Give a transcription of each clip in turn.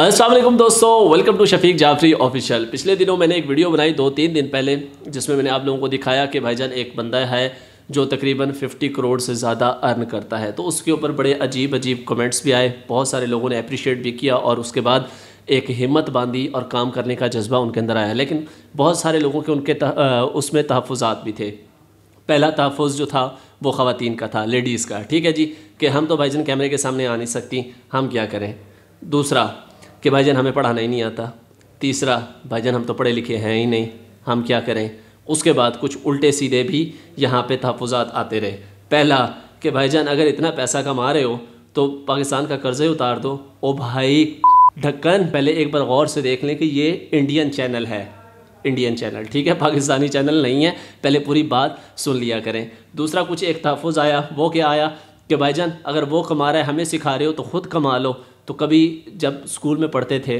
असल दोस्तों welcome to Shafiq Jafri official पिछले दिनों मैंने एक वीडियो बनाई दो तीन दिन पहले जिसमें मैंने आप लोगों को दिखाया कि भाईजान एक बंदा है जो तकरीबन 50 करोड़ से ज़्यादा अर्न करता है तो उसके ऊपर बड़े अजीब अजीब कमेंट्स भी आए बहुत सारे लोगों ने अप्रिशिएट भी किया और उसके बाद एक हिम्मत बांधी और काम करने का जज्बा उनके अंदर आया लेकिन बहुत सारे लोगों के उनके तह, उसमें तहफ़ात भी थे पहला तहफ़ जो था वो ख़वान का था लेडीज़ का ठीक है जी कि हम तो जान कैमरे के सामने आ नहीं सकती हम क्या करें दूसरा कि जान हमें पढ़ाना ही नहीं आता तीसरा जान हम तो पढ़े लिखे हैं ही नहीं हम क्या करें उसके बाद कुछ उल्टे सीधे भी यहाँ पे तहफात आते रहे पहला कि भाईजान अगर इतना पैसा कमा रहे हो तो पाकिस्तान का कर्ज़ ही उतार दो ओ भाई ढक्कन पहले एक बार गौर से देख लें कि ये इंडियन चैनल है इंडियन चैनल ठीक है पाकिस्तानी चैनल नहीं है पहले पूरी बात सुन लिया करें दूसरा कुछ एक तहफ़ आया वो क्या आया कि भाईजान अगर वो कमा रहा है हमें सिखा रहे हो तो ख़ुद कमा लो तो कभी जब स्कूल में पढ़ते थे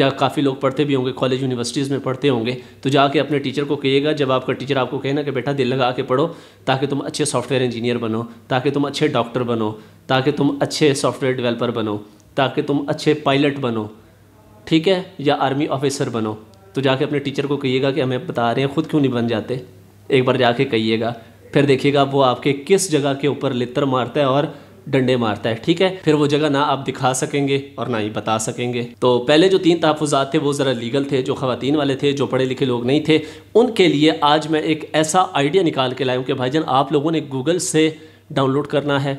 या काफ़ी लोग पढ़ते भी होंगे कॉलेज यूनिवर्सिटीज़ में पढ़ते होंगे तो जाके अपने टीचर को कहिएगा जब आपका टीचर आपको कहे ना कि बेटा दिल लगा के पढ़ो ताकि तुम अच्छे सॉफ्टवेयर इंजीनियर बनो ताकि तुम अच्छे डॉक्टर बनो ताकि तुम अच्छे सॉफ्टवेयर डेवलपर बनो ताकि तुम अच्छे पायलट बनो ठीक है या आर्मी ऑफिसर बनो तो जाके अपने टीचर को कहिएगा कि हमें बता रहे हैं ख़ुद क्यों नहीं बन जाते एक बार जाके कहिएगा फिर देखिएगा वो आपके किस जगह के ऊपर लित्र मारता है और डंडे मारता है ठीक है फिर वो जगह ना आप दिखा सकेंगे और ना ही बता सकेंगे तो पहले जो तीन तहफात थे वो ज़रा लीगल थे जो खातन वाले थे जो पढ़े लिखे लोग नहीं थे उनके लिए आज मैं एक ऐसा आइडिया निकाल के लाया हूँ कि भाईजान आप लोगों ने गूगल से डाउनलोड करना है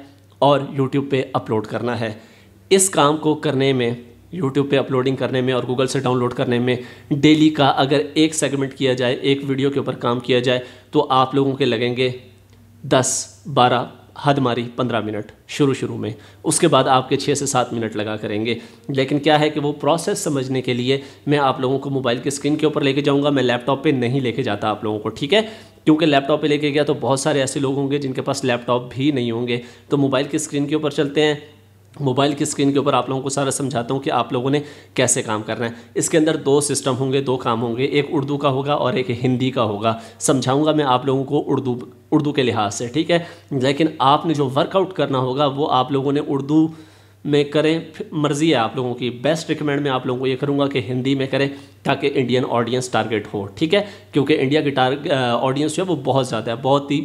और यूट्यूब पर अपलोड करना है इस काम को करने में यूट्यूब पे अपलोडिंग करने में और गूगल से डाउनलोड करने में डेली का अगर एक सेगमेंट किया जाए एक वीडियो के ऊपर काम किया जाए तो आप लोगों के लगेंगे दस बारह हद मारी पंद्रह मिनट शुरू शुरू में उसके बाद आपके छः से सात मिनट लगा करेंगे लेकिन क्या है कि वो प्रोसेस समझने के लिए मैं आप लोगों को मोबाइल के स्क्रीन के ऊपर लेके जाऊँगा मैं लैपटॉप पर नहीं लेके जाता आप लोगों को ठीक है क्योंकि लैपटॉप पे लेके गया तो बहुत सारे ऐसे लोग होंगे जिनके पास लैपटॉप भी नहीं होंगे तो मोबाइल की स्क्रीन के ऊपर चलते हैं मोबाइल की स्क्रीन के ऊपर आप लोगों को सारा समझाता हूँ कि आप लोगों ने कैसे काम करना है इसके अंदर दो सिस्टम होंगे दो काम होंगे एक उर्दू का होगा और एक हिंदी का होगा समझाऊंगा मैं आप लोगों को उर्दू उर्दू के लिहाज से ठीक है लेकिन आपने जो वर्कआउट करना होगा वो आप लोगों ने उर्दू में करें मर्ज़ी है आप लोगों की बेस्ट रिकमेंड मैं आप लोगों को ये करूँगा कि हिंदी में करें ताकि इंडियन ऑडियंस टारगेट हो ठीक है क्योंकि इंडिया की टारग ऑडियंस uh, जो है वो बहुत ज़्यादा है बहुत ही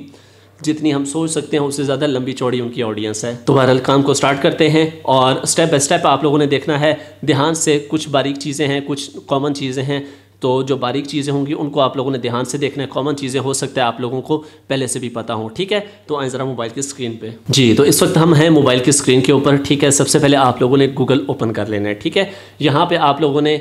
जितनी हम सोच सकते हैं उससे ज़्यादा लंबी चौड़ी उनकी ऑडियंस है तो बहरहाल काम को स्टार्ट करते हैं और स्टेप बाय स्टेप आप लोगों ने देखना है ध्यान से कुछ बारीक चीज़ें हैं कुछ कॉमन चीज़ें हैं तो जो बारीक चीज़ें होंगी उनको आप लोगों ने ध्यान से देखना है कॉमन चीज़ें हो सकता है आप लोगों को पहले से भी पता हो ठीक है तो आए ज़रा मोबाइल की स्क्रीन पे जी तो इस वक्त हम हैं मोबाइल की स्क्रीन के ऊपर ठीक है सबसे पहले आप लोगों ने गूगल ओपन कर लेना है ठीक है यहाँ पे आप लोगों ने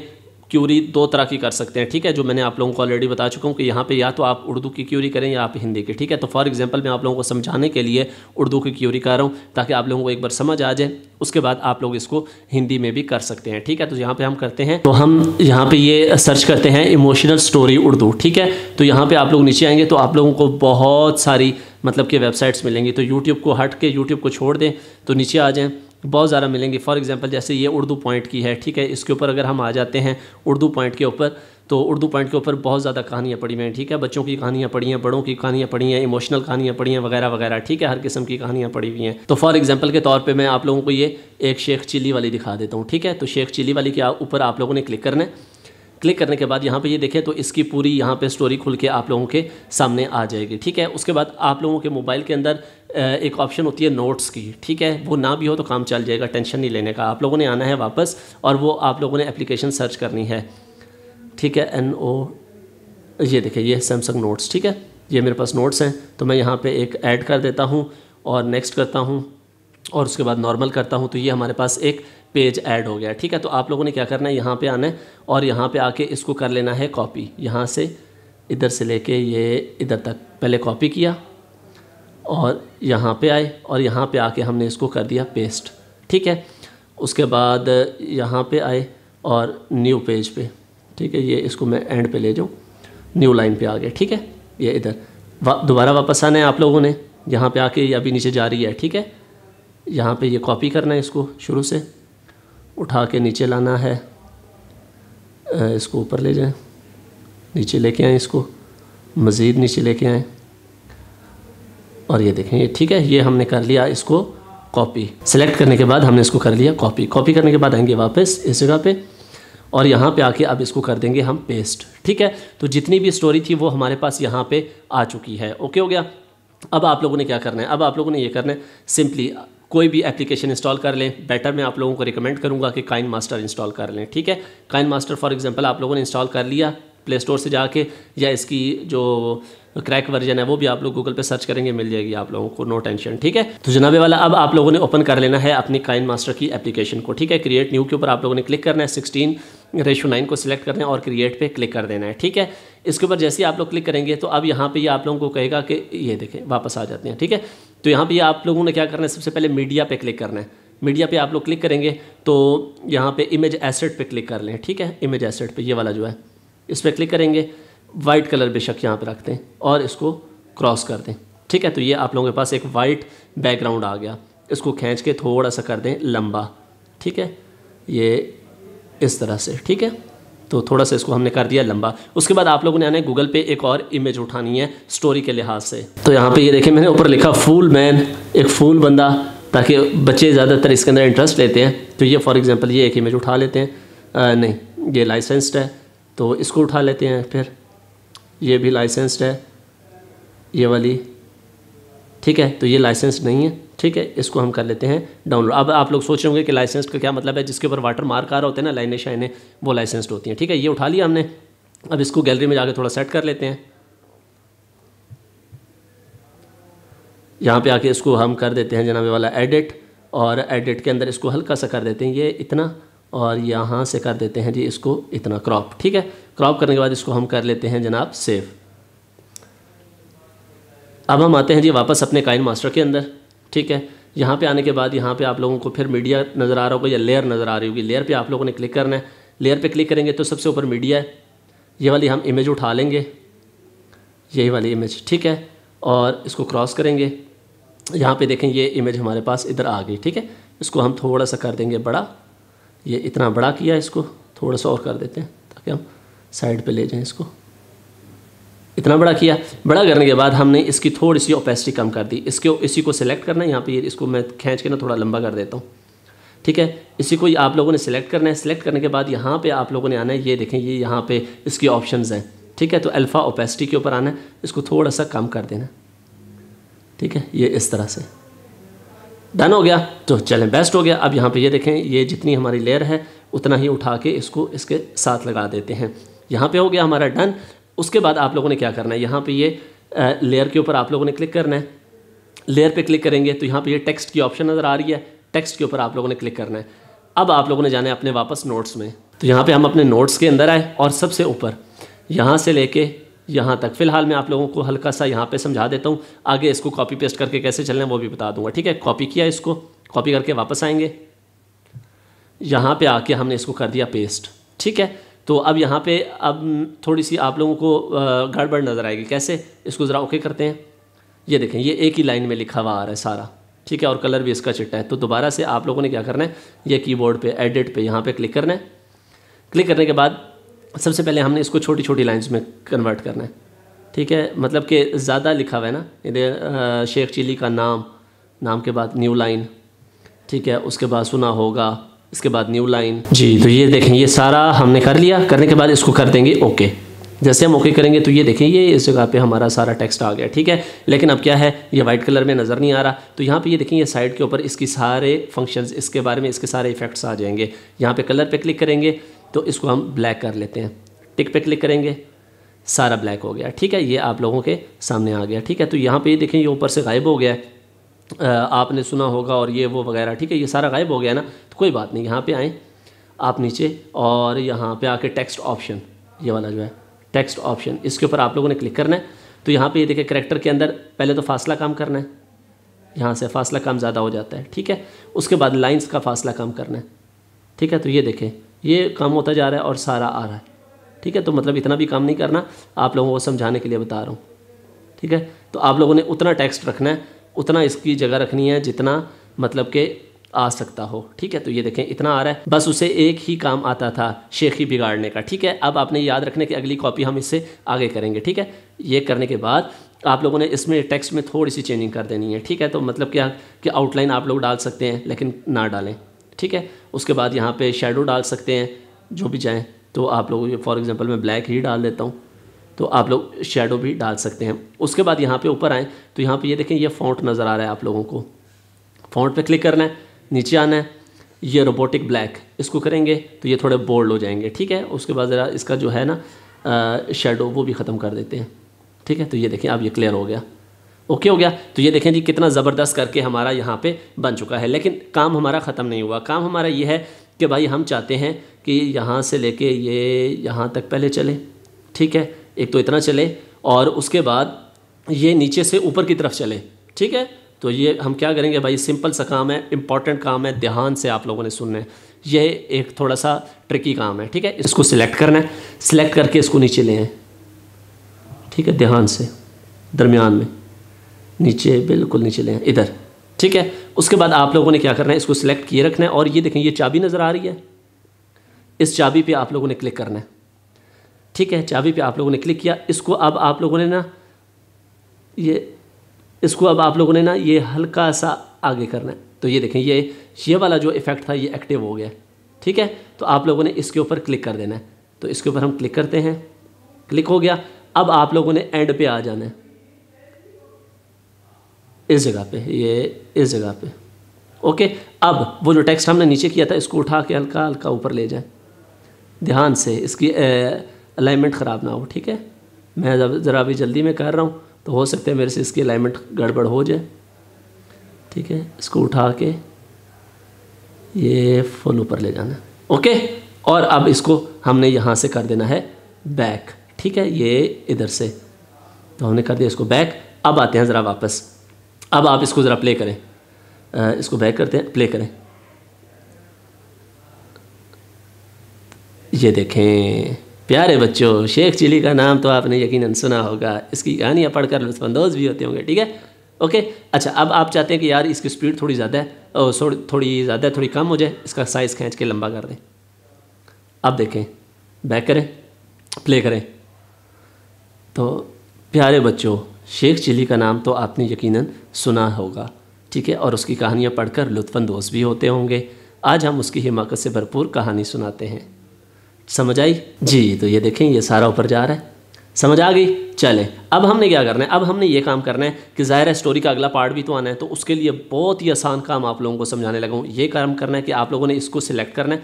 क्यूरी दो तरह की कर सकते हैं ठीक है जो मैंने आप लोगों को ऑलरेडी बता चुका हूँ कि यहाँ पे या तो आप उर्दू की क्यूरी करें या आप हिंदी की ठीक है तो फॉर एग्जांपल मैं आप लोगों को समझाने के लिए उर्दू की क्यूरी कर रहा हूँ ताकि आप लोगों को एक बार समझ आ जाए उसके बाद आप लोग इसको हिंदी में भी कर सकते हैं ठीक है तो यहाँ पर हम करते हैं तो हम यहाँ पर ये सर्च करते हैं इमोशनल स्टोरी उर्दू ठीक है तो यहाँ पर आप लोग नीचे आएंगे तो आप लोगों को बहुत सारी मतलब कि वेबसाइट्स मिलेंगी तो यूट्यूब को हट के यूट्यूब को छोड़ दें तो नीचे आ जाएँ बहुत ज़्यादा मिलेंगे फॉर एग्जांपल जैसे ये उर्दू पॉइंट की है ठीक है इसके ऊपर अगर हम आ जाते हैं उर्दू पॉइंट के ऊपर तो उर्दू पॉइंट के ऊपर बहुत ज़्यादा कहानियाँ पढ़ी हुई हैं ठीक है बच्चों की कहानियाँ पढ़ी हैं बड़ों की कहानियाँ पढ़ी हैं इमोशनल कहानियाँ पढ़ी हैं वगैरह वगैरह ठीक है हर किस्म की कहानियाँ पढ़ी हुई हैं तो फॉर एग्जाम्पल के तौर पर मैं आप लोगों को ये एक शेख चिली वाली दिखा देता हूँ ठीक है तो शेख चिली वाली के ऊपर आप लोगों ने क्लिक करना है क्लिक करने के बाद यहाँ पे ये देखें तो इसकी पूरी यहाँ पे स्टोरी खुल के आप लोगों के सामने आ जाएगी ठीक है उसके बाद आप लोगों के मोबाइल के अंदर एक ऑप्शन होती है नोट्स की ठीक है वो ना भी हो तो काम चल जाएगा टेंशन नहीं लेने का आप लोगों ने आना है वापस और वो आप लोगों ने एप्लीकेशन सर्च करनी है ठीक है एन ओ ये देखिए ये सैमसंग नोट्स ठीक है ये मेरे पास नोट्स हैं तो मैं यहाँ पे एक ऐड कर देता हूँ और नेक्स्ट करता हूँ और उसके बाद नॉर्मल करता हूँ तो ये हमारे पास एक पेज ऐड हो गया ठीक है तो आप लोगों ने क्या करना है यहाँ पे आना है और यहाँ पे आके इसको कर लेना है कॉपी यहाँ से इधर से लेके ये इधर तक पहले कॉपी किया और यहाँ पे आए और यहाँ पे आके हमने इसको कर दिया पेस्ट ठीक है उसके बाद यहाँ पे आए और न्यू पेज पे ठीक है ये इसको मैं एंड पे ले जाऊँ न्यू लाइन पे आ गए ठीक है ये इधर वा, दोबारा वापस आना है आप लोगों ने यहाँ पे आके ये अभी नीचे जा रही है ठीक है यहाँ पे ये कॉपी करना है इसको शुरू से उठा के नीचे लाना है इसको ऊपर ले जाएँ नीचे लेके आएँ इसको मज़ीद नीचे लेके आएँ और ये देखें ये ठीक है ये हमने कर लिया इसको कॉपी सेलेक्ट करने के बाद हमने इसको कर लिया कॉपी कॉपी करने के बाद आएंगे वापस इस जगह पे और यहाँ पे आके अब इसको कर देंगे हम पेस्ट ठीक है तो जितनी भी स्टोरी थी वो हमारे पास यहाँ पे आ चुकी है ओके हो गया अब आप लोगों ने क्या करना है अब आप लोगों ने ये करना है सिंपली कोई भी एप्लीकेशन इंस्टॉल कर लें बेटर मैं आप लोगों को रिकमेंड करूँगा कि काइन मास्टर इंस्टॉल कर लें ठीक है काइन मास्टर फॉर एग्ज़ाम्पल आप लोगों ने इंस्टॉल कर लिया प्ले स्टोर से जाके या इसकी जो तो क्रैक वर्जन है वो भी आप लोग गूगल पे सर्च करेंगे मिल जाएगी आप लोगों को नो टेंशन ठीक है तो जनाबे वाला अब आप लोगों ने ओपन कर लेना है अपनी काइन मास्टर की एप्लीकेशन को ठीक है क्रिएट न्यू के ऊपर आप लोगों ने क्लिक करना है सिक्सटीन रेशो नाइन को सिलेक्ट करना है और क्रिएट पे क्लिक कर देना है ठीक है इसके ऊपर जैसे ही आप लोग क्लिक करेंगे तो अब यहाँ पे ये आप लोगों को कहेगा कि ये देखें वापस आ जाते हैं ठीक है तो यहाँ पे आप लोगों ने क्या करना है सबसे पहले मीडिया पे क्लिक करना है मीडिया पे आप लोग क्लिक करेंगे तो यहाँ पे इमेज एसेट पे क्लिक कर लें ठीक है इमेज एसेट पे ये वाला जो है इस पर क्लिक करेंगे वाइट कलर बेशक यहाँ पर रख दें और इसको क्रॉस कर दें ठीक है तो ये आप लोगों के पास एक वाइट बैकग्राउंड आ गया इसको खींच के थोड़ा सा कर दें लंबा ठीक है ये इस तरह से ठीक है तो थोड़ा सा इसको हमने कर दिया लंबा उसके बाद आप लोगों ने आने गूगल पे एक और इमेज उठानी है स्टोरी के लिहाज से तो यहाँ पे ये देखिए मैंने ऊपर लिखा फूल मैन एक फूल बंदा ताकि बच्चे ज़्यादातर इसके अंदर इंटरेस्ट लेते हैं तो ये फॉर एग्ज़ाम्पल ये एक इमेज उठा लेते हैं आ, नहीं ये लाइसेंसड है तो इसको उठा लेते हैं फिर ये भी लाइसेंस्ड है ये वाली ठीक है तो ये लाइसेंस नहीं है ठीक है इसको हम कर लेते हैं डाउनलोड अब आप लोग सोच रहे होंगे कि लाइसेंस का क्या मतलब है जिसके ऊपर वाटर मार्क आ रहा होता है ना लाइने शाइने वो लाइसेंस्ड होती हैं ठीक है ये उठा लिया हमने अब इसको गैलरी में जाकर थोड़ा सेट कर लेते हैं यहाँ पे आके इसको हम कर देते हैं जनाबे वाला एडिट और एडिट के अंदर इसको हल्का सा कर देते हैं ये इतना और यहाँ से कर देते हैं जी इसको इतना क्रॉप ठीक है क्रॉप करने के बाद इसको हम कर लेते हैं जनाब सेव अब हम आते हैं जी वापस अपने काइन मास्टर के अंदर ठीक है यहाँ पे आने के बाद यहाँ पे आप लोगों को फिर मीडिया नज़र आ रहा होगा या लेयर नज़र आ रही होगी लेयर पे आप लोगों ने क्लिक करना है लेयर पे क्लिक करेंगे तो सबसे ऊपर मीडिया है ये वाली हम इमेज उठा लेंगे यही वाली इमेज ठीक है और इसको क्रॉस करेंगे यहाँ पे देखें ये इमेज हमारे पास इधर आ गई ठीक है इसको हम थोड़ा सा कर देंगे बड़ा ये इतना बड़ा किया इसको थोड़ा सा और कर देते हैं ताकि हम साइड पे ले जाएं इसको इतना बड़ा किया बड़ा करने के बाद हमने इसकी थोड़ी सी ओपेसिटी कम कर दी इसके इसी को सिलेक्ट करना है यहाँ पर इसको मैं खींच के ना थोड़ा लंबा कर देता हूँ ठीक है इसी को आप लोगों ने सिलेक्ट करना है सिलेक्ट करने के बाद यहाँ पर आप लोगों ने आना है ये देखें ये यहाँ पर इसकी ऑप्शन हैं ठीक है तो अल्फ़ा ओपेसिटी के ऊपर आना है इसको थोड़ा सा कम कर देना ठीक है ये इस तरह से डन हो गया तो चलें बेस्ट हो गया अब यहाँ पे ये देखें ये जितनी हमारी लेयर है उतना ही उठा के इसको इसके साथ लगा देते हैं यहाँ पे हो गया हमारा डन उसके बाद आप लोगों ने क्या करना है यहाँ पे ये लेयर के ऊपर आप लोगों ने क्लिक करना है लेयर पे क्लिक करेंगे तो यहाँ पे ये टेक्स्ट की ऑप्शन नज़र आ रही है टेक्स्ट के ऊपर आप लोगों ने क्लिक करना है अब आप लोगों ने जाना है अपने वापस नोट्स में तो यहाँ पर हम अपने नोट्स के अंदर आए और सबसे ऊपर यहाँ से ले यहाँ तक फिलहाल मैं आप लोगों को हल्का सा यहाँ पे समझा देता हूँ आगे इसको कॉपी पेस्ट करके कैसे चलना है वो भी बता दूंगा ठीक है कॉपी किया इसको कॉपी करके वापस आएंगे यहाँ पे आके हमने इसको कर दिया पेस्ट ठीक है तो अब यहाँ पे अब थोड़ी सी आप लोगों को गड़बड़ नज़र आएगी कैसे इसको ज़रा ओके करते हैं ये देखें ये एक ही लाइन में लिखा हुआ आ रहा है सारा ठीक है और कलर भी इसका चिट्टा है तो दोबारा से आप लोगों ने क्या करना है ये कीबोर्ड पे एडिट पे यहाँ पे क्लिक करना है क्लिक करने के बाद सबसे पहले हमने इसको छोटी छोटी लाइंस में कन्वर्ट करना है ठीक है मतलब कि ज़्यादा लिखा हुआ है ना शेख चिली का नाम नाम के बाद न्यू लाइन ठीक है उसके बाद सुना होगा इसके बाद न्यू लाइन जी तो ये देखें ये सारा हमने कर लिया करने के बाद इसको कर देंगे ओके जैसे हम ओके करेंगे तो ये देखें ये इस जगह पे हमारा सारा टेक्स्ट आ गया ठीक है लेकिन अब क्या है ये वाइट कलर में नज़र नहीं आ रहा तो यहाँ पे ये देखें ये साइड के ऊपर इसकी सारे फंक्शंस इसके बारे में इसके सारे इफेक्ट्स आ जाएंगे यहाँ पे कलर पे क्लिक करेंगे तो इसको हम ब्लैक कर लेते हैं टिक पे क्लिक करेंगे सारा ब्लैक हो गया ठीक है ये आप लोगों के सामने आ गया ठीक है तो यहाँ पे ये देखें ये ऊपर से गायब हो गया है आपने सुना होगा और ये वो वगैरह ठीक है ये सारा गायब हो गया ना तो कोई बात नहीं यहाँ पे आएँ आप नीचे और यहाँ पे आके टेक्स्ट ऑप्शन ये वाला जो है टेक्स्ट ऑप्शन इसके ऊपर आप लोगों ने क्लिक करना है तो यहाँ पर ये देखें करेक्टर के अंदर पहले तो फासला काम करना है यहाँ से फासला काम ज़्यादा हो जाता है ठीक है उसके बाद लाइन्स का फासला काम करना है ठीक है तो ये देखें ये काम होता जा रहा है और सारा आ रहा है ठीक है तो मतलब इतना भी काम नहीं करना आप लोगों को समझाने के लिए बता रहा हूँ ठीक है तो आप लोगों ने उतना टैक्स रखना है उतना इसकी जगह रखनी है जितना मतलब के आ सकता हो ठीक है तो ये देखें इतना आ रहा है बस उसे एक ही काम आता था शेखी बिगाड़ने का ठीक है अब आपने याद रखने की अगली कॉपी हम इससे आगे करेंगे ठीक है ये करने के बाद आप लोगों ने इसमें टेक्स्ट में थोड़ी सी चेंजिंग कर देनी है ठीक है तो मतलब क्या कि आउटलाइन आप लोग डाल सकते हैं लेकिन ना डालें ठीक है उसके बाद यहाँ पे शेडो डाल सकते हैं जो भी चाहें तो आप लोग फॉर एग्ज़ाम्पल मैं ब्लैक ही डाल देता हूँ तो आप लोग शेडो भी डाल सकते हैं उसके बाद यहाँ पे ऊपर आएँ तो यहाँ पे ये यह देखें ये फ़ॉन्ट नज़र आ रहा है आप लोगों को फ़ॉन्ट पे क्लिक करना है नीचे आना है ये रोबोटिक ब्लैक इसको करेंगे तो ये थोड़े बोल्ड हो जाएंगे ठीक है उसके बाद ज़रा इसका जो है ना शेडो वो भी ख़त्म कर देते हैं ठीक है तो ये देखें अब ये क्लियर हो गया ओके हो गया तो ये देखें जी कितना ज़बरदस्त करके हमारा यहाँ पे बन चुका है लेकिन काम हमारा ख़त्म नहीं हुआ काम हमारा ये है कि भाई हम चाहते हैं कि यहाँ से लेके ये यहाँ तक पहले चले ठीक है एक तो इतना चले और उसके बाद ये नीचे से ऊपर की तरफ चले ठीक है तो ये हम क्या करेंगे भाई सिंपल सा काम है इंपॉर्टेंट काम है ध्यान से आप लोगों ने सुनना है ये एक थोड़ा सा ट्रिकी काम है ठीक है इसको सिलेक्ट करना है सिलेक्ट करके इसको नीचे ले आए ठीक है ध्यान से दरमियान में नीचे बिल्कुल नीचे ले इधर ठीक है उसके बाद आप लोगों ने क्या करना है इसको सिलेक्ट किए रखना है और ये देखें ये चाबी नज़र आ रही है इस चाबी पे आप लोगों ने क्लिक करना है ठीक है चाबी पे आप लोगों ने क्लिक किया इसको अब आप लोगों ने ना ये इसको अब आप लोगों ने ना ये हल्का सा आगे करना है तो ये देखें ये ये वाला जो इफ़ेक्ट था ये एक्टिव हो गया ठीक है तो आप लोगों ने इसके ऊपर क्लिक कर देना है तो इसके ऊपर हम क्लिक करते हैं क्लिक हो गया अब आप लोगों ने एंड पे आ जाना है इस जगह पे ये इस जगह पे ओके अब वो जो टेक्स्ट हमने नीचे किया था इसको उठा के हल्का हल्का ऊपर ले जाए ध्यान से इसकी अलाइनमेंट ख़राब ना हो ठीक है मैं ज़रा अभी जल्दी में कर रहा हूँ तो हो सकता है मेरे से इसकी अलाइनमेंट गड़बड़ हो जाए ठीक है इसको उठा के ये फुल ऊपर ले जाना ओके और अब इसको हमने यहाँ से कर देना है बैक ठीक है ये इधर से तो हमने कर दिया इसको बैक अब आते हैं ज़रा वापस अब आप इसको ज़रा प्ले करें इसको बैक करते हैं प्ले करें ये देखें प्यारे बच्चों शेख चिली का नाम तो आपने यकीनन सुना होगा इसकी कहानियाँ पढ़कर लुफानंदोज़ भी होते होंगे ठीक है ओके अच्छा अब आप चाहते हैं कि यार इसकी स्पीड थोड़ी ज़्यादा है और थोड़ी थोड़ी ज़्यादा थोड़ी कम हो जाए इसका साइज़ खींच के लंबा कर दें अब देखें बैक करें प्ले करें तो प्यारे बच्चों शेख चिली का नाम तो आपने यकीनन सुना होगा ठीक है और उसकी कहानियाँ पढ़कर लुत्फानंदोज भी होते होंगे आज हम उसकी हिमाकत से भरपूर कहानी सुनाते हैं समझ आई जी तो ये देखें ये सारा ऊपर जा रहा है समझ आ गई चले अब हमने क्या करना है अब हमने ये काम करना है कि ज़ाहिर है स्टोरी का अगला पार्ट भी तो आना है तो उसके लिए बहुत ही आसान काम आप लोगों को समझाने लगा हूँ ये काम करना है कि आप लोगों ने इसको सिलेक्ट करना है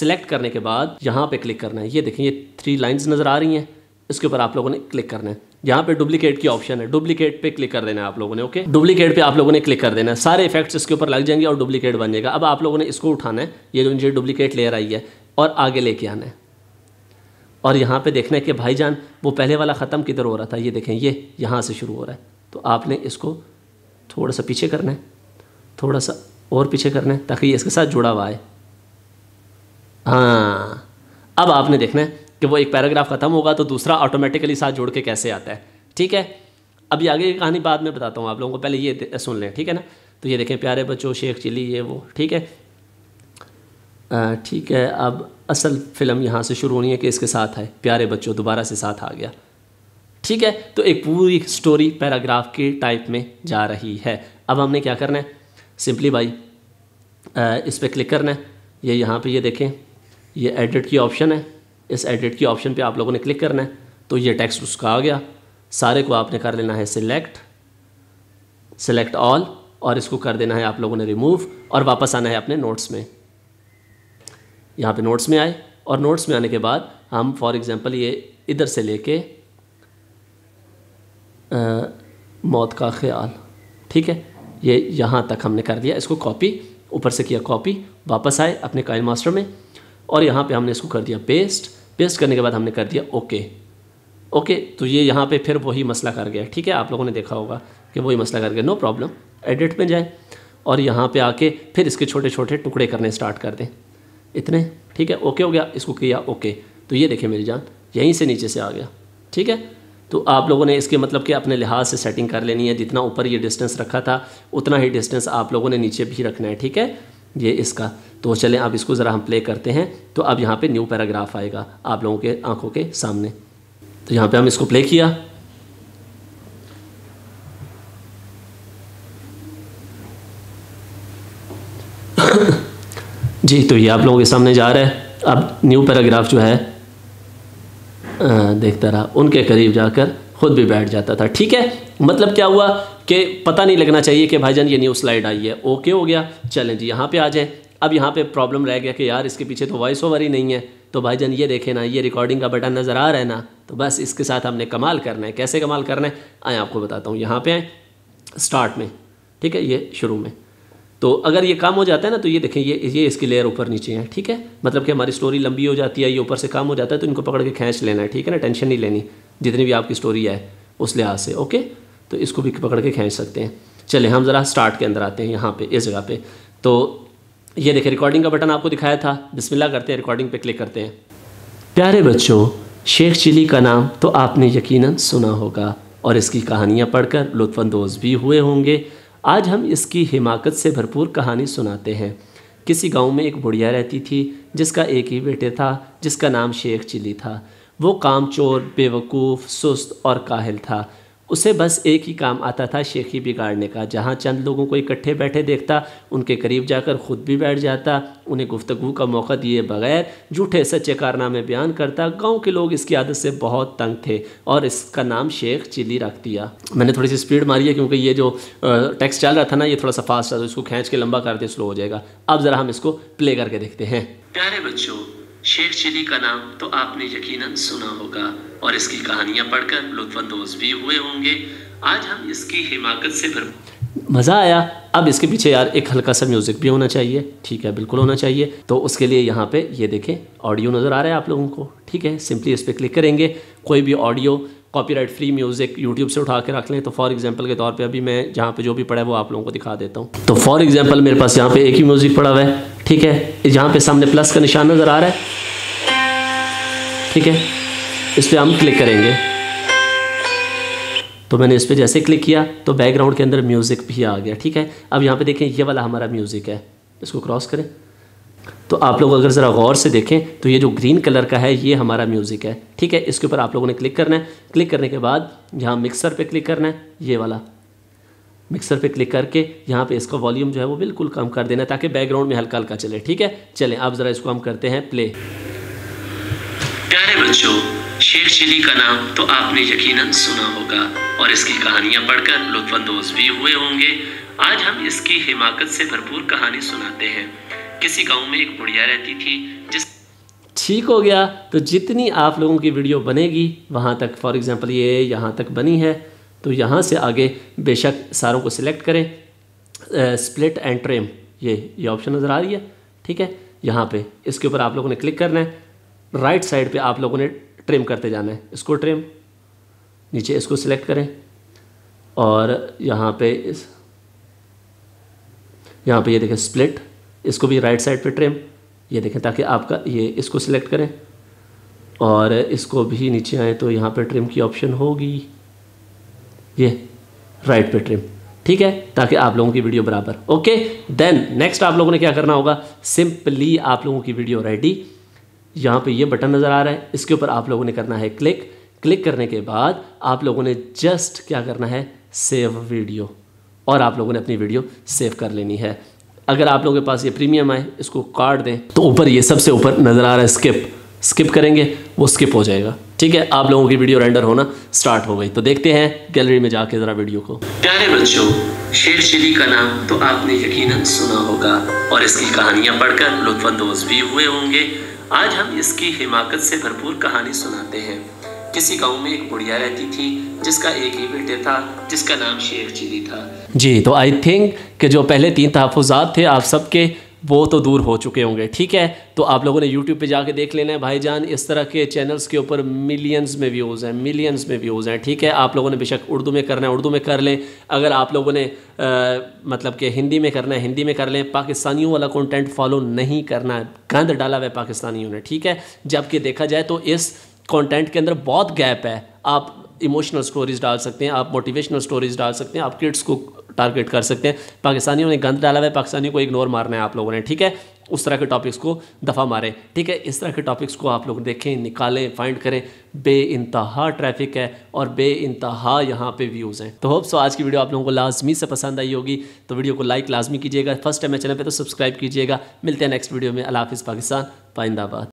सिलेक्ट करने के बाद यहाँ पे क्लिक करना है ये देखें ये थ्री लाइंस नज़र आ रही हैं इसके ऊपर आप लोगों ने क्लिक करना है यहाँ पे डुप्लीकेट की ऑप्शन है डुप्लीकेट पे क्लिक कर देना है आप लोगों ने ओके डुप्लीकेट पे आप लोगों ने क्लिक कर देना है सारे इफेक्ट्स इसके ऊपर लग जाएंगे और डुप्लीकेट बन जाएगा अब आप लोगों ने इसको उठाना है ये जो मुझे डुप्लीकेट लेयर आई है और आगे लेके आना है और यहाँ पे देखना है कि भाईजान वो पहले वाला ख़त्म किधर हो रहा था ये देखें ये यहाँ से शुरू हो रहा है तो आपने इसको थोड़ा सा पीछे करना है थोड़ा सा और पीछे करना है ताकि ये इसके साथ जुड़ा हुआ है हाँ अब आपने देखना है कि वो एक पैराग्राफ ख़त्म होगा तो दूसरा ऑटोमेटिकली साथ जोड़ के कैसे आता है ठीक है अभी आगे की कहानी बाद में बताता हूँ आप लोगों को पहले ये सुन लें ठीक है ना तो ये देखें प्यारे बच्चों शेख चिली ये वो ठीक है ठीक है अब असल फिल्म यहाँ से शुरू होनी है कि इसके साथ है प्यारे बच्चों दोबारा से साथ आ गया ठीक है तो एक पूरी स्टोरी पैराग्राफ के टाइप में जा रही है अब हमने क्या करना है सिंपली भाई इस पर क्लिक करना है ये यहाँ पे ये देखें ये एडिट की ऑप्शन है इस एडिट की ऑप्शन पे आप लोगों ने क्लिक करना है तो ये टेक्स्ट उसका आ गया सारे को आपने कर लेना है सिलेक्ट सिलेक्ट ऑल और इसको कर देना है आप लोगों ने रिमूव और वापस आना है अपने नोट्स में यहाँ पे नोट्स में आए और नोट्स में आने के बाद हम फॉर एग्ज़ाम्पल ये इधर से लेके आ, मौत का ख्याल ठीक है ये यहाँ तक हमने कर दिया इसको कॉपी ऊपर से किया कॉपी वापस आए अपने काइन मास्टर में और यहाँ पे हमने इसको कर दिया पेस्ट पेस्ट करने के बाद हमने कर दिया ओके ओके तो ये यहाँ पे फिर वही मसला कर गया ठीक है आप लोगों ने देखा होगा कि वही मसला कर गया नो प्रॉब्लम एडिट में जाए और यहाँ पे आके फिर इसके छोटे छोटे टुकड़े करने स्टार्ट कर दें इतने ठीक है ओके हो गया इसको किया ओके तो ये देखें मेरी जान यहीं से नीचे से आ गया ठीक है तो आप लोगों ने इसके मतलब कि अपने लिहाज से सेटिंग कर लेनी है जितना ऊपर ये डिस्टेंस रखा था उतना ही डिस्टेंस आप लोगों ने नीचे भी रखना है ठीक है ये इसका तो चलें आप इसको ज़रा हम प्ले करते हैं तो अब यहाँ पे न्यू पैराग्राफ आएगा आप लोगों के आंखों के सामने तो यहाँ पे हम इसको प्ले किया जी तो ये आप लोगों के सामने जा रहा है अब न्यू पैराग्राफ जो है देखता रहा उनके करीब जाकर खुद भी बैठ जाता था ठीक है मतलब क्या हुआ कि पता नहीं लगना चाहिए कि भाईजान ये न्यू स्लाइड आई है ओके हो गया चलें जी यहाँ पे आ जाएं अब यहाँ पे प्रॉब्लम रह गया कि यार इसके पीछे तो वॉइस ओवर ही नहीं है तो भाईजान ये देखे ना ये रिकॉर्डिंग का बटन नज़र आ रहा है ना तो बस इसके साथ हमने कमाल करना है कैसे कमाल करना है आए आपको बताता हूँ यहाँ पे आए स्टार्ट में ठीक है ये शुरू में तो अगर ये काम हो जाता है ना तो ये देखें ये ये इसकी लेयर ऊपर नीचे है ठीक है मतलब कि हमारी स्टोरी लंबी हो जाती है ये ऊपर से काम हो जाता है तो इनको पकड़ के खींच लेना है ठीक है ना टेंशन नहीं लेनी जितनी भी आपकी स्टोरी है उस लिहाज से ओके तो इसको भी पकड़ के खींच सकते हैं चले हम ज़रा स्टार्ट के अंदर आते हैं यहाँ पे इस जगह पे तो ये देखिए रिकॉर्डिंग का बटन आपको दिखाया था बिस्मिल्ला करते हैं रिकॉर्डिंग पे क्लिक करते हैं प्यारे बच्चों शेख चिली का नाम तो आपने यकीनन सुना होगा और इसकी कहानियाँ पढ़कर लुत्फानंदोज़ भी हुए होंगे आज हम इसकी हिमाकत से भरपूर कहानी सुनाते हैं किसी गाँव में एक बुढ़िया रहती थी जिसका एक ही बेटे था जिसका नाम शेख चिली था वो कामचोर बेवकूफ़ सुस्त और काहिल था उसे बस एक ही काम आता था शेखी बिगाड़ने का जहाँ चंद लोगों को इकट्ठे बैठे देखता उनके करीब जाकर ख़ुद भी बैठ जाता उन्हें गुफ्तगु का मौका दिए बगैर झूठे सच्चे कारनामे बयान करता गांव के लोग इसकी आदत से बहुत तंग थे और इसका नाम शेख चिली रख दिया मैंने थोड़ी सी स्पीड मारी है क्योंकि ये जो टैक्स चल रहा था ना ये थोड़ा सा फास्ट था तो इसको खींच के लंबा करते स्लो हो जाएगा अब ज़रा हम इसको प्ले करके देखते हैं प्यारे बच्चों शेख चिली का नाम तो आपने यकीनन सुना होगा और इसकी कहानियां पढ़कर लुत्फानंदोज भी हुए होंगे आज हम इसकी हिमाकत से भर मज़ा आया अब इसके पीछे यार एक हल्का सा म्यूज़िक भी होना चाहिए ठीक है बिल्कुल होना चाहिए तो उसके लिए यहाँ पे ये देखें ऑडियो नज़र आ रहा है आप लोगों को ठीक है सिंपली इस पर क्लिक करेंगे कोई भी audio copyright free music YouTube से उठा के रख लें तो फॉर एग्जांपल के तौर पे अभी मैं जहाँ पे जो भी पड़ा है वो आप लोगों को दिखा देता हूँ तो फॉर एग्जांपल मेरे पास यहाँ पे एक ही म्यूज़िक पड़ा हुआ है ठीक है यहाँ पे सामने प्लस का निशान नज़र आ रहा है ठीक है इस पर हम क्लिक करेंगे तो मैंने इस पर जैसे क्लिक किया तो बैकग्राउंड के अंदर म्यूज़िक भी आ गया ठीक है अब यहाँ पे देखें ये वाला हमारा म्यूज़िक है इसको क्रॉस करें तो आप लोग अगर ज़रा गौर से देखें तो ये जो ग्रीन कलर का है ये हमारा म्यूज़िक है ठीक है इसके ऊपर आप लोगों ने क्लिक करना है क्लिक करने के बाद यहाँ मिक्सर पे क्लिक करना है ये वाला मिक्सर पे क्लिक करके यहाँ पे इसका वॉल्यूम जो है वो बिल्कुल कम कर देना ताकि बैकग्राउंड में हल्का हल्का चले ठीक है चलें आप ज़रा इसको हम करते हैं प्ले प्यारे बच्चों शेर चिली का नाम तो आपने यकीनन सुना होगा और इसकी कहानियाँ पढ़कर लुत्फानंदोज भी हुए होंगे आज हम इसकी हिमाकत से भरपूर कहानी सुनाते हैं किसी गाँव में एक बुढ़िया रहती थी जिस ठीक हो गया तो जितनी आप लोगों की वीडियो बनेगी वहाँ तक फॉर एग्ज़ाम्पल ये यहाँ तक बनी है तो यहाँ से आगे बेशक सारों को सिलेक्ट करें स्प्लिट एंड ट्रेम ये ये ऑप्शन नज़र आ रही है ठीक है यहाँ पे इसके ऊपर आप लोगों ने क्लिक करना है राइट साइड पे आप लोगों ने ट्रिम करते जाना है इसको ट्रिम नीचे इसको सिलेक्ट करें और यहाँ पे इस यहाँ पे ये देखें स्प्लिट इसको भी राइट साइड पे ट्रिम ये देखें ताकि आपका ये इसको सिलेक्ट करें और इसको भी नीचे आए तो यहाँ पे ट्रिम की ऑप्शन होगी ये राइट पे ट्रिम ठीक है ताकि आप लोगों की वीडियो बराबर ओके देन नेक्स्ट आप लोगों ने क्या करना होगा सिंपली आप लोगों की वीडियो रेडी यहाँ पे ये बटन नज़र आ रहा है इसके ऊपर आप लोगों ने करना है क्लिक क्लिक करने के बाद आप लोगों ने जस्ट क्या करना है सेव वीडियो और आप लोगों ने अपनी वीडियो सेव कर लेनी है अगर आप लोगों के पास ये प्रीमियम आए इसको कार्ड दें तो ऊपर ये सबसे ऊपर नज़र आ रहा है स्किप स्किप करेंगे वो स्किप हो जाएगा ठीक है आप लोगों की वीडियो रेंडर होना स्टार्ट हो गई तो देखते हैं गैलरी में जाके ज़रा वीडियो को प्यारे बच्चों शेर चिली का नाम तो आपने यकीनन सुना होगा और इसकी कहानियां पढ़कर लुत्फानंदोज भी हुए होंगे आज हम इसकी हिमाकत से भरपूर कहानी सुनाते हैं किसी गांव में एक बुढ़िया रहती थी जिसका एक ही बेटे था जिसका नाम शेर चिली था जी तो आई थिंक कि जो पहले तीन तहफात थे आप सबके वो तो दूर हो चुके होंगे ठीक है तो आप लोगों ने यूट्यूब पे जाके देख लेना है भाईजान इस तरह के चैनल्स के ऊपर मिलियंस में व्यूज़ हैं मिलियंस में व्यूज़ हैं ठीक है आप लोगों ने बेशक उर्दू में करना है उर्दू में कर लें अगर आप लोगों ने आ, मतलब कि हिंदी में करना है हिंदी में कर लें पाकिस्तानियों वाला कॉन्टेंट फॉलो नहीं करना गंद डाला हुआ है पाकिस्तानियों ने ठीक है जबकि देखा जाए तो इस कॉन्टेंट के अंदर बहुत गैप है आप इमोशनल स्टोरीज डाल सकते हैं आप मोटिवेशनल स्टोरीज डाल सकते हैं आप किड्स को टारगेट कर सकते हैं पाकिस्तानियों ने गंद डाला है पाकिस्तानियों को इग्नोर मारना है आप लोगों ने ठीक है उस तरह के टॉपिक्स को दफ़ा मारें ठीक है इस तरह के टॉपिक्स को आप लोग देखें निकालें फाइंड करें बे इंतहा ट्रैफिक है और बे इंतहा यहाँ पे व्यूज़ हैं तो होप सो आज की वीडियो आप लोगों को लाजमी से पसंद आई होगी तो वीडियो को लाइक लाजमी कीजिएगा फर्स्ट टाइम चैनल पर तो सब्सक्राइब कीजिएगा मिलते हैं नेक्स्ट वीडियो में अलाफिज़ पाकिस्तान पाइंदाबाद